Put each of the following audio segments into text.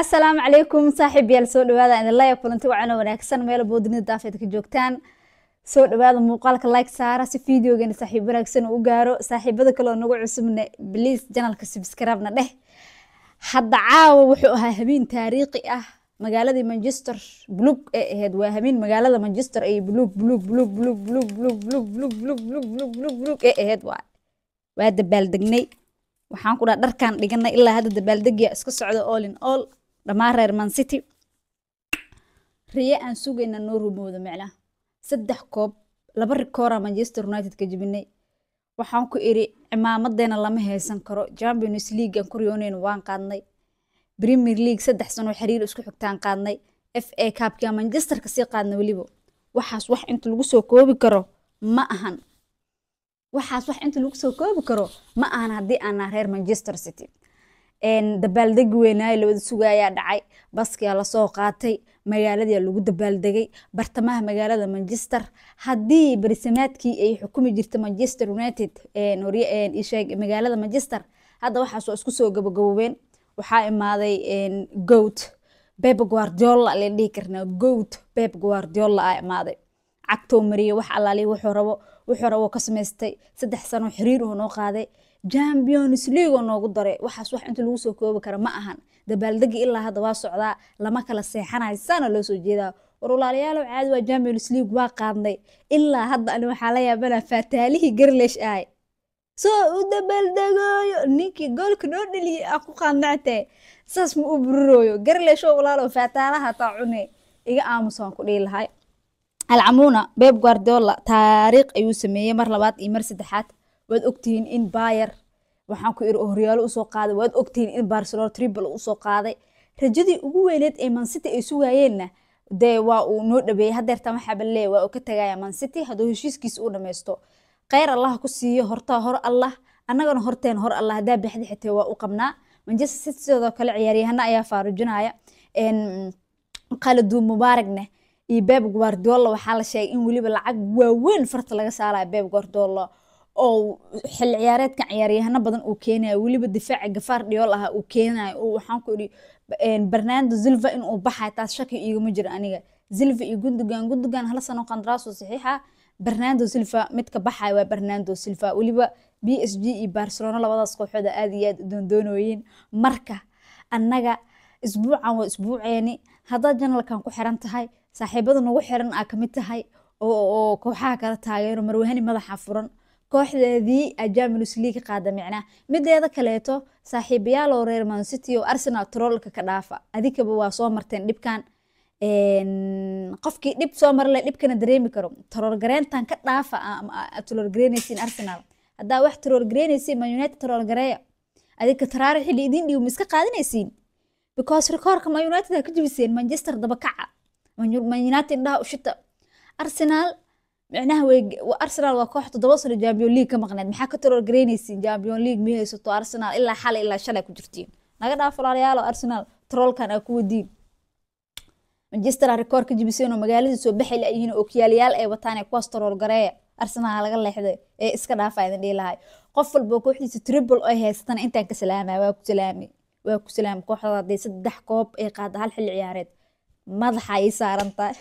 asalaamu calaykum saaxiib yaal soo dhawaada idinlaya kulanti wacano wanaagsan meel boo dunida daafeed ka joogtaan soo dhawaada muuqaalka like saara si fideogana saaxiib wanaagsan u gaaro saaxiibada kaleo nagu cusubna bliis janalka subskribna dheh hadda caawa wuxuu ahaa habeen taariikhi ah magaaladii manchester blug ee ahayd waa habeen magaalada manchester ay blug blug blug blug blug blug blug blug blug blug blug blug blug ee ahayd waa waa dabaaldegnay waxaan ku dhaha dharkaan dhiganay ilaa hadda dabaaldegiya iska socda all in all dhammaan reer man city riye aan sugayna noo rumoodo micnaa saddex koob laba rikoora manchester united ka jibinay waxaan ku iri cimaamadeena lama haysan karo champions leaguean ku riyooneyna waan qaadnay premier league saddex sanoo xiriir isku xigtaan qaadnay f a caabkia manchester kasii qaadna weliba waxaas wax inta lagu soo koobi karo ma ahan waxaas wax inta lagu soo koobi karo ma ahan haddii aanaa reer manchester city dabaaldeg weynaayo labada sugaayaa dhacay baskia lasoo qaatay magaaladiyaa lagu dabaaldegay bartamaha magaalada manchester hadii berisameadkii ay xukumi jirta manchester united magaalada manchester hadda waxaasoo isku soo gabagaboobeen waxaa imaaday goat beb guardiola len dhihi karnaa goat beb guardiola aa imaaday cagtoo mariyey wax allaaliya wuxuu rabo wuxuu rabo ka samaystay saddex sano xiriir uhu noo qaaday champions leago noogu daray waxaas wax inta lagu soo koobi kara ma ahan dabaaldegi ilaa hadda waa socdaa lama kala seexanayo saana loo soo jeedaa war walaalayaalow caadi waa champions league waa qaadnay ilaa hadda ani waxaa la yaabanaa faataalihii garlesh ahay soo u dabaaldegooyo ninkii goolka noo dheliyey aan ku qaadnactee saas ma u bururooyo garleshoo walaalow faataalaha taa cune iga aamusaan ku dhihi lahay alcamuuna beb guardiola taariikh ayuu sameeyey mar labaad iyo mar saddexaad waad ogtihiin in bayer waxaan ku iri oo horyaalo usoo qaaday waad ogtihiin in barcelona tribal usoo qaaday rajadii ugu weyneed ee mancity ay sugayeenna dee waa uu noo dhabeeyey hadeertan waxaabaleeya waa uu ka tagaya mancity hadduu heshiiskiisa u dhammaysto kheyr allah ku siiyo horta hor allah annagana horteen hor allah haddaa bixdi xitee waa u qabnaa manchester city sidoo kale ciyaaryahana ayaa faarujinaya khalidu mubaaragne iyo beb guardiola waxaa la sheegay in weliba lacag waaweyn farta laga saaraya beb guardiola oo xil ciyaareedkan ciyaaryahano badan uu keenayo weliba difaaca gafaar dhiyool aha uu keenayo oo waxaan ku idhi barnaando zilva in uu taas shaki iigama jiro aniga zilva iyo gundogan gundogan hal sano qandaraasu saxiixa barnaando silva midka baxaya waa barnaando silva weliba b s g iyo barcelona labadaas kooxood aad iyo aad u doondoonoyeen marka annaga isbuucan waa isbuuceeni haddaad janalkan ku xiran tahay saaxiibada nagu xiran aa kamid tahay oo kooxaha kala taageero marwahani madaxa furan kooxdeedii ajaminus league qaada micnaha mideeda kaleeto saaxiibayaal oo reer mancity oo arsenal troolka ka dhaafa adikaba waa soo marteen dhibkan qofkii dhib soo marale dhibkana dareemi karo taroorgareentan ka dhaafa ah, ah, ah, taroorgareynaysiin arsenal haddaa wax taroorgareynaysiin man united taroorgareeya adika taraari xilli idin dhiibo ma iska qaadanaysiin because rekoorka man united ha ka jibiseen manchester dabakaca man united indhaha ushita arsenal micnaha arsenal waa koox toddoba sano champion league ka maqneed maxaa ka troolgareynaysiin champion league mi haysato arsenal ilaa xalay ilaa shalay ku jirtiin naga dhaaf walaalayaal arsenal troolkan aa ah ku wadiin manchester rekoor jibiseen oo magaalada soo baxay laayihiin okyaalayaal ay wataan ee kuwaas trool gareeya arsenal laga leexday ee iska dhaafa idin dhihi lahay qof walba kooxdiisa triple ay haysatana intaan ka salaamay waa ku salaamay waa ku salaamay kooxdada hadday saddex koob ay qaada hal xilli ciyaareed madaxa ay saaran tahay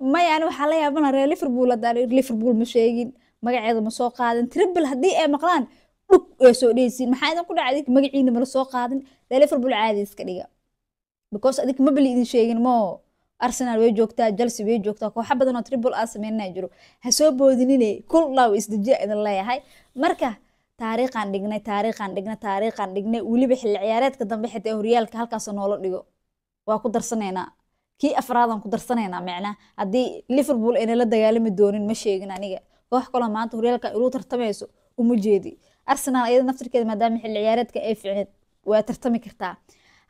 maya ani waxaa la yaabana reer liverpool haddaan liverpool ma sheegin magaceeda ma soo qaadin tribal haddii ay maqlaan dhug ee soo dheheysiin maxaa idin ku dhacday magaciina mala soo qaadin reer liverpool caadi iska dhiga because adig ma idin sheegin moo arsenal way joogtaa chelsea way joogtaa kooxa badan oo tribal aa sameynaa jiro ha soo boodinine kul isdejiya idin leeyahay marka taariikhaan dhignay taariikhaan dhignay taariikhaan dhignay weliba xilli ciyaareedka dambe xitaa horyaalka halkaasoo noola dhigo waa ku darsanaynaa kii afraadaan ku darsanaynaa micnaa haddii liverpool ayna la dagaalami doonin ma sheegin aniga koox kaloo maanta horyaalka ilu tartamayso uma jeedi arsenaal iyada naftirkeeda maadaama xilli ciyaareedka ay ficneed waa tartami kartaa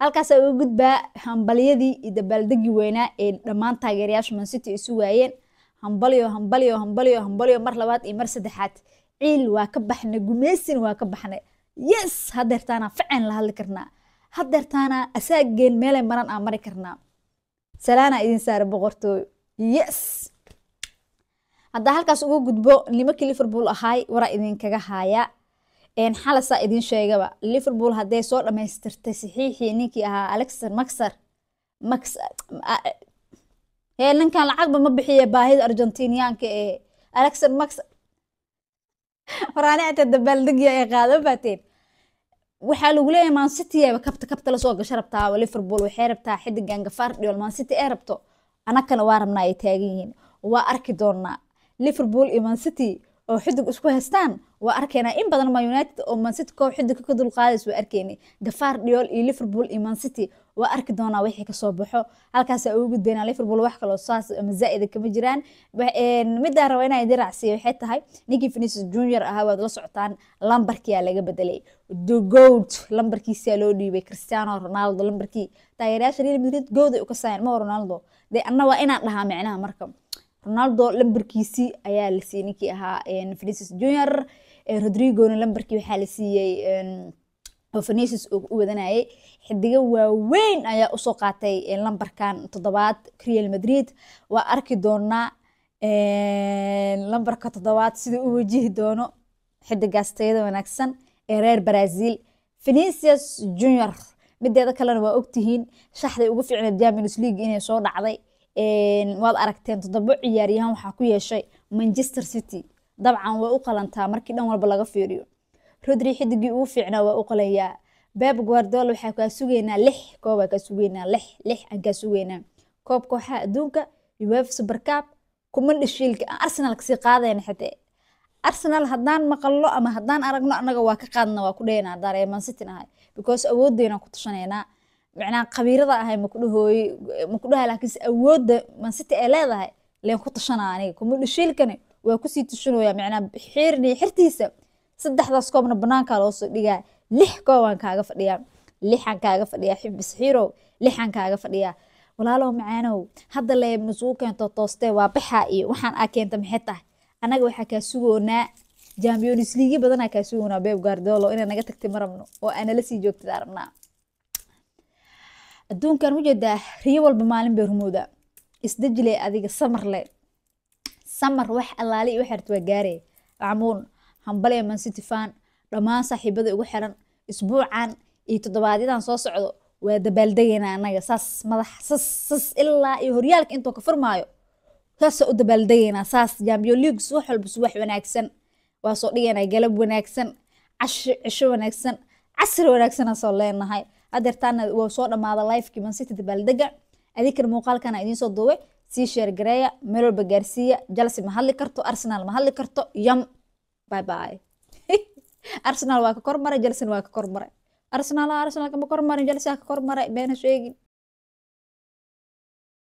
halkaasaa uga gudbaa hambalyadii iyo dabaaldegii weynaa ee dhammaan taageerayaasha mancity isu waayeen hambalyo hambalyo hambalyo hambalyo mar labaad iyo mar saddexaad ciil waa ka baxnay gumeysin waa ka baxnay yes hadeertaana faceen la hadli karnaa hadeertaana asaageen meelay maran aan mari karnaa salaana idin saara boqortooy yes haddaa halkaas ugu gudbo nimankii liverpool ahay waraa idinkaga haaya xalasaa idin sheegaba liverpool hadday soo dhammaystirtay saxiixii ninkii ahaa alexer maxer hee ninkan lacagba ma bixiye baahida argentinianka ee alexer maxer waraanecta dabaaldegya ay qaadan baateen waxaa lagu leeyahay city ayba kabta kabta lasoo gasho rabtaa liverpool waxay rabtaa xidigan gafaar man city ee rabto anakana waa rabnaa ay taagan yihiin waa arki doonaa liverpool iyo city oo xidig isku haystaan waa arkaynaa in badan ma united oo man city koob xidig ka dulqaadeys waa arkaynay gafaar dhiol iyo liverpool iyo city waa arki doonaa wixii kasoo baxo halkaas ugu gudbayna liverpool wax kaloo saas ama zaa'ida kama jiraan middaa raba inay diracsiya waxay tahay ninkii vinicius junior ahaa waad la socotaan lambarkiyaa laga bedelay the gold lambarkiisaa loo dhiibay cristiano ronaldo lambarkii taageerayaasha real madrid gold ay u ma ronaldo dee anna waa inaan dhahaa micnaha marka ronaldo lambarkiisii ayaa la siiyey ninkii ahaa vinicius junior rodrigona lambarkii waxaa la siiyey hofenesis oo u wadanayay xidigo waaweyn ayaa usoo qaatay lambarkan todobaad real madrid waa arki doonaa lambarka todobaad sida u wajihi doono xidigaas tayada wanaagsan ee reer brazil venicius junior mideeda kalena waa ogtihiin shaxday ugu ficneed jamins league inay soo dhacday waad aragteen todobo ciyaaryahan waxaa ku yeeshay manchester city dabcan way u qalantaa markii dhan walba laga fiiriyo rodri xidigii uu fiicnaa waa u qolayaa beeb guardol waxaa kaa sugeynaa lix koobaa kaa sugeynaa lix lix aan kaa sugeynaa koob kooxaha adduunka uef supercab kumandha shiilka aan arsenal kasii qaadayna xitee arsenal haddaan maqalno ama haddaan aragno annaga waa ka qaadna waa ku dhayna haddaan reer mansitin ahay because awooddeynaan ku tushanaynaa macnaa khabiirada ahay makudhahooy makudhaha laakiinse awoodda mansiti ee leedahay leen ku tushanaa aniga kumandha shiilkani waa kusii tushanayaa macnaa xirni xirtiisa saddexdaas koobna banaankaa loosoo dhigaa lix koobaan kaaga fadhiyaa lixaan kaaga fadhiyaa xibbi saxiirow lixaan kaaga fadhiyaa walaalow macaanow hadda leebna isugu keento toostee waa baxaa iyo waxaan aa keenta maxay tahay annaga waxaa kaa sugoonaa jambions liigya badanaa kaa sugoonaa beeb guardiolo inaa naga tagtay ma rabno oo aanala sii joogtada rabnaa adduunkan ujeedaa riyo walba maalin bay rumooda isdejile adiga samarle samar wax allaale iyo waxaart waa gaare macmuun hambaliya mancity fan dhammaan saaxiibada igu xiran isbuucan iyo toddobaadyadaan soo socdo waa dabaaldegaynaa anaga saas madax sas sas ilaa iyo horyaalka intoo ka furmaayo saasaan u dabaaldegaynaa saas jambion leagues walba subax wanaagsan waa soo dhigaynaa galab wanaagsan cashi cisho wanaagsan casri wanaagsanaa soo leenahay hadeertaana waa soo dhammaada lifekii mancity dabaaldega adinkana muuqaalkana idiin soo duubay sii sheergareeya meel walba gaarsiiya jalsi ma hadli karto arsenal ma hadli karto yam bye bye arsenal waa ka kormaray jelson waa ka kormaray arsenal arsenal kama kormarin jelsa ka kormaray beena sheegin